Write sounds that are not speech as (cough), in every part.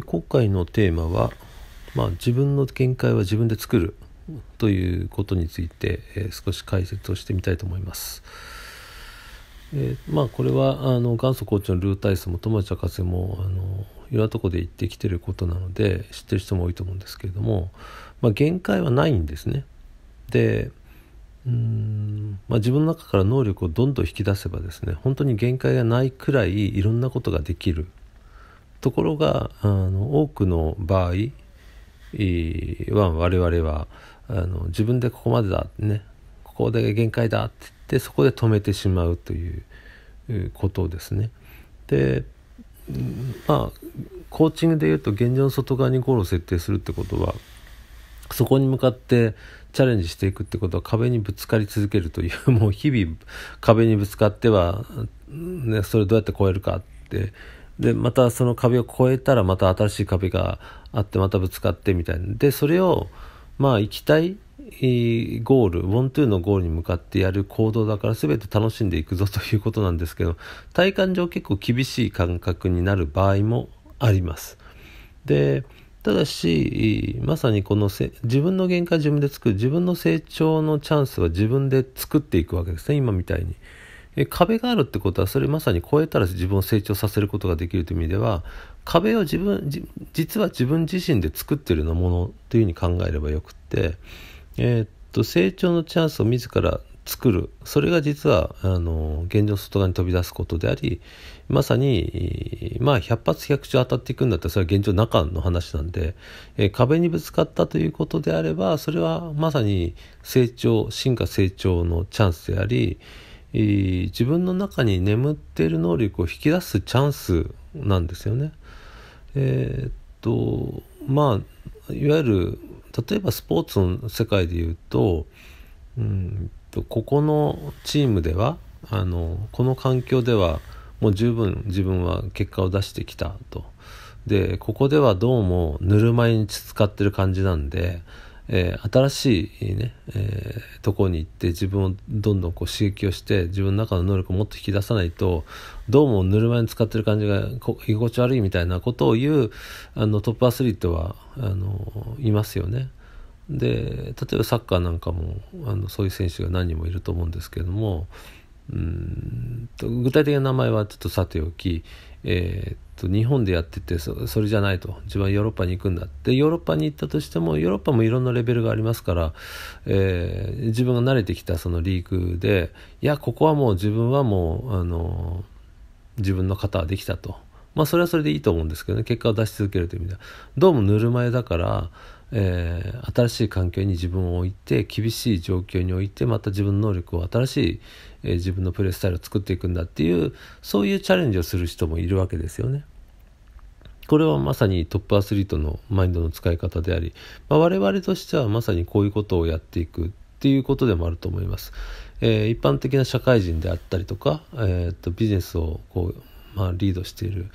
今回のテーマは、まあ、自分の見解は自分で作るということについて、えー、少し解説をしてみたいと思います。えー、まあ、これはあの元祖コーチのルータイスも友達博士もあのいろんなとこで行ってきてることなので知ってる人も多いと思うんですけれども、まあ、限界はないんですね。でうん、まあ、自分の中から能力をどんどん引き出せばですね本当に限界がないくらいいろんなことができるところがあの多くの場合は我々はあの自分でここまでだねここで限界だって言ってそこで止めてしまうということですね。でまあコーチングでいうと現状の外側にゴールを設定するってことはそこに向かってチャレンジしていくってことは壁にぶつかり続けるという (laughs) もう日々壁にぶつかっては、ね、それどうやって越えるかってでまたその壁を越えたらまた新しい壁があってまたぶつかってみたいなでそれをまあ行きたいゴール、ワントゥーのゴールに向かってやる行動だから全て楽しんでいくぞということなんですけど、体感上結構厳しい感覚になる場合もあります。で、ただし、まさにこの自分の限界自分で作る、自分の成長のチャンスは自分で作っていくわけですね、今みたいに。壁があるってことはそれまさに超えたら自分を成長させることができるという意味では壁を自分実は自分自身で作ってるのものというふうに考えればよくって、えー、っと成長のチャンスを自ら作るそれが実はあの現状外側に飛び出すことでありまさに、まあ、100発100中当たっていくんだったらそれは現状中の話なんで、えー、壁にぶつかったということであればそれはまさに成長進化成長のチャンスであり、自分の中に眠っている能力を引き出すチャンスなんですよね。えー、っとまあいわゆる例えばスポーツの世界でいうとうんとここのチームではあのこの環境ではもう十分自分は結果を出してきたと。でここではどうもぬるま湯に使ってる感じなんでえー、新しいね、えー、とこに行って自分をどんどんこう刺激をして自分の中の能力をもっと引き出さないとどうもぬるま湯に使ってる感じが居心地悪いみたいなことを言うあのトップアスリートはあのいますよね。で例えばサッカーなんかもあのそういう選手が何人もいると思うんですけれどもうんと具体的な名前はちょっとさておき、えと日本でやっててそれじゃないと自分はヨーロッパに行くんだっヨーロッパに行ったとしてもヨーロッパもいろんなレベルがありますから、えー、自分が慣れてきたそのリークでいやここはもう自分はもうあの自分の型はできたとまあそれはそれでいいと思うんですけどね結果を出し続けるという意味ではどうもぬるま湯だからえー、新しい環境に自分を置いて厳しい状況においてまた自分の能力を新しい、えー、自分のプレースタイルを作っていくんだっていうそういうチャレンジをする人もいるわけですよね。これはまさにトップアスリートのマインドの使い方であり、まあ、我々としてはまさにこういうことをやっていくっていうことでもあると思います。えー、一般的な社会人であったりとか、えー、とビジネスをこう、まあ、リードしている、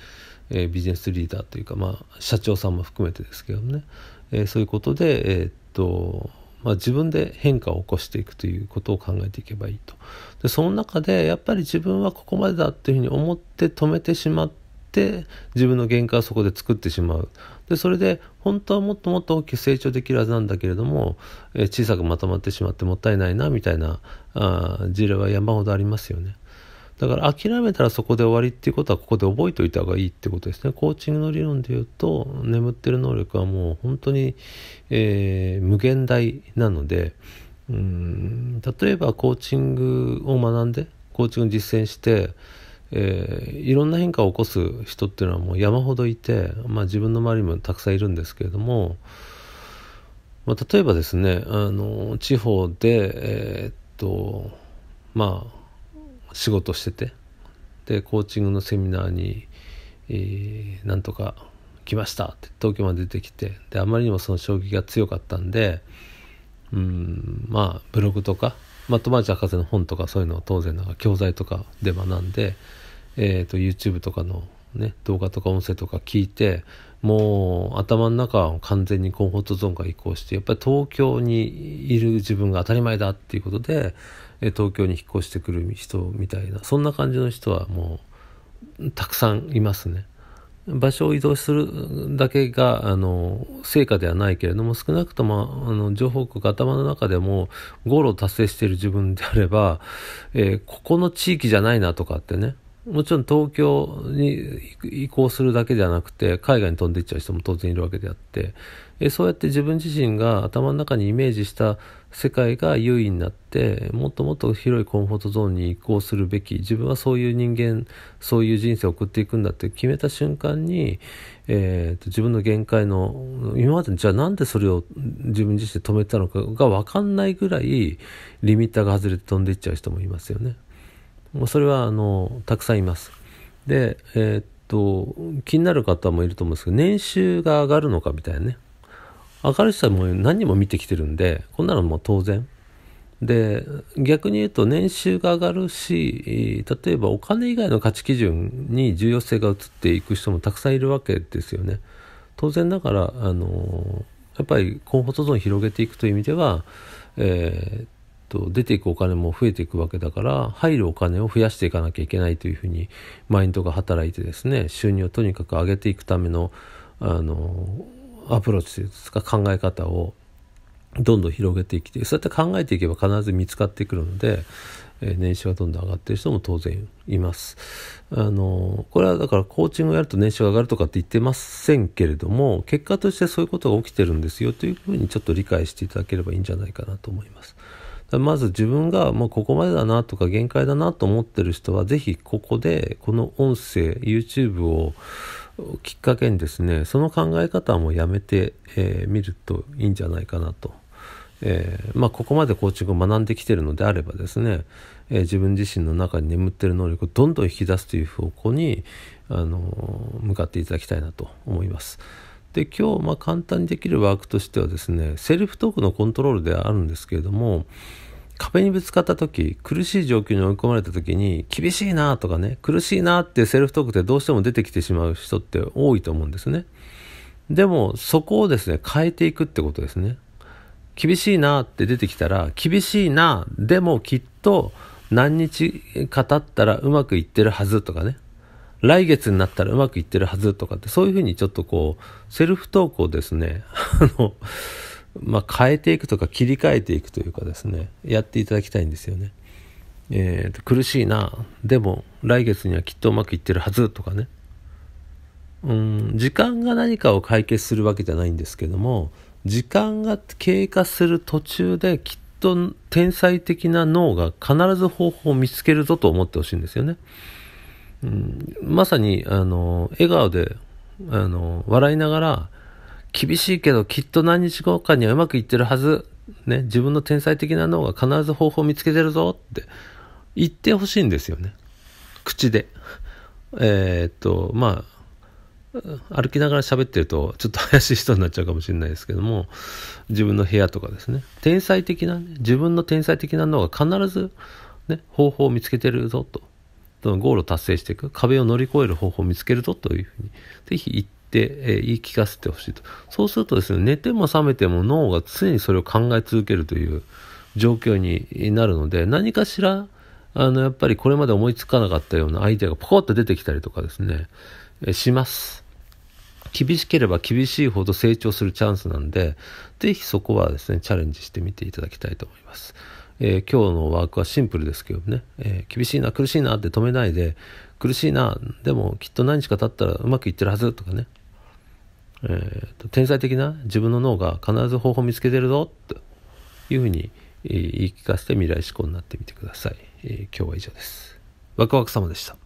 えー、ビジネスリーダーというか、まあ、社長さんも含めてですけどね、えー、そういうことで、えー、っとまあ、自分で変化を起こしていくということを考えていけばいいとでその中でやっぱり自分はここまでだっていうふうに思って止めてしまって自分の限界をそこで作ってしまうでそれで本当はもっともっと大きく成長できるはずなんだけれども、え小さくまとまってしまってもったいないなみたいなあ事例は山ほどありますよね。だから諦めたらそこで終わりっていうことはここで覚えておいた方がいいってことですね。コーチングの理論で言うと眠ってる能力はもう本当に、えー、無限大なのでうん例えばコーチングを学んでコーチング実践して、えー、いろんな変化を起こす人っていうのはもう山ほどいて、まあ、自分の周りにもたくさんいるんですけれども、まあ、例えばですねあの地方でえー、っとまあ仕事しててでコーチングのセミナーに、えー、なんとか来ましたって東京まで出てきてであまりにもその衝撃が強かったんでうんまあブログとか、まあ、友達博士の本とかそういうのは当然なんか教材とかで学んで、えーと、YouTube とかの、ね、動画とか音声とか聞いてもう頭の中は完全にコンフォートゾーンが移行してやっぱり東京にいる自分が当たり前だっていうことで東京に引っ越してくる人みたいなそんな感じの人はもうたくさんいますね。場所を移動するだけがあの成果ではないけれども少なくともあの情報が頭の中でもゴールを達成している自分であれば、えー、ここの地域じゃないなとかってねもちろん東京に移行するだけではなくて海外に飛んでいっちゃう人も当然いるわけであってえそうやって自分自身が頭の中にイメージした世界が優位になってもっともっと広いコンフォートゾーンに移行するべき自分はそういう人間そういう人生を送っていくんだって決めた瞬間に、えーと、自分の限界の今までじゃあなんでそれを自分自身で止めたのかが分かんないぐらいリミッターが外れて飛んでいっちゃう人もいますよね。それはあのたくさんいます。で、えー、っと、気になる方もいると思うんですけど、年収が上がるのかみたいなね。明るさも何人も見てきてるんで、こんなのも当然。で、逆に言うと年収が上がるし、例えばお金以外の価値基準に重要性が移っていく人もたくさんいるわけですよね。当然だから、あのやっぱり候補トゾーン広げていくという意味では、えー、と出ていくお金も増えていくわけだから入るお金を増やしていかなきゃいけないというふうにマインドが働いてですね収入をとにかく上げていくためのあのアプローチというですか考え方をどんどん広げていきてそうやって考えていけば必ず見つかってくるので、え年収がどんどん上がってる人も当然いますあのこれはだからコーチングをやると年収が上がるとかって言ってませんけれども結果としてそういうことが起きてるんですよというふうにちょっと理解していただければいいんじゃないかなと思います。まず自分がもうここまでだなとか限界だなと思ってる人は、ぜひここでこの音声、YouTube をきっかけにですね、その考え方もやめてみ、えー、るといいんじゃないかなと。えー、まあ、ここまでコーチングを学んできてるのであればですね、えー、自分自身の中に眠ってる能力をどんどん引き出すという方向に、あの向かっていただきたいなと思います。で今日ま簡単にできるワークとしてはですねセルフトークのコントロールではあるんですけれども壁にぶつかった時苦しい状況に追い込まれた時に厳しいなとかね苦しいなってセルフトークってどうしても出てきてしまう人って多いと思うんですねでもそこをですね変えていくってことですね厳しいなって出てきたら厳しいなでもきっと何日か経ったらうまくいってるはずとかね来月になったらうまくいってるはずとかって、そういうふうにちょっとこう、セルフトークをですね、(laughs) あの、まあ、変えていくとか切り替えていくというかですね、やっていただきたいんですよね。えーと、苦しいな、でも来月にはきっとうまくいってるはずとかね。うん、時間が何かを解決するわけじゃないんですけども、時間が経過する途中できっと天才的な脳が必ず方法を見つけるぞと思ってほしいんですよね。うん、まさに、あの、笑顔で、あの、笑いながら、厳しいけどきっと何日後かにはうまくいってるはず。ね、自分の天才的な脳が必ず方法を見つけてるぞって言ってほしいんですよね。口で。えー、っと、まあ、歩きながら喋ってるとちょっと怪しい人になっちゃうかもしれないですけども、自分の部屋とかですね、天才的な、ね、自分の天才的な脳が必ず、ね、方法を見つけてるぞと。そのゴールを達成していく、壁を乗り越える方法を見つけるぞというふうに、ぜひ言って、えー、言い聞かせてほしいと。そうするとですね、寝ても覚めても脳が常にそれを考え続けるという状況になるので、何かしら、あの、やっぱりこれまで思いつかなかったようなアイデアがポコッと出てきたりとかですね、えします。厳しければ厳しいほど成長するチャンスなんで、ぜひそこはですね、チャレンジしてみていただきたいと思います。えー、今日のワークはシンプルですけどね、えー、厳しいな、苦しいなって止めないで、苦しいな、でもきっと何日か経ったらうまくいってるはずとかね、えーと、天才的な自分の脳が必ず方法を見つけてるぞというふうに、言い聞かせて未来思考になってみてください。えー、今日は以上です。ワクワク様でした。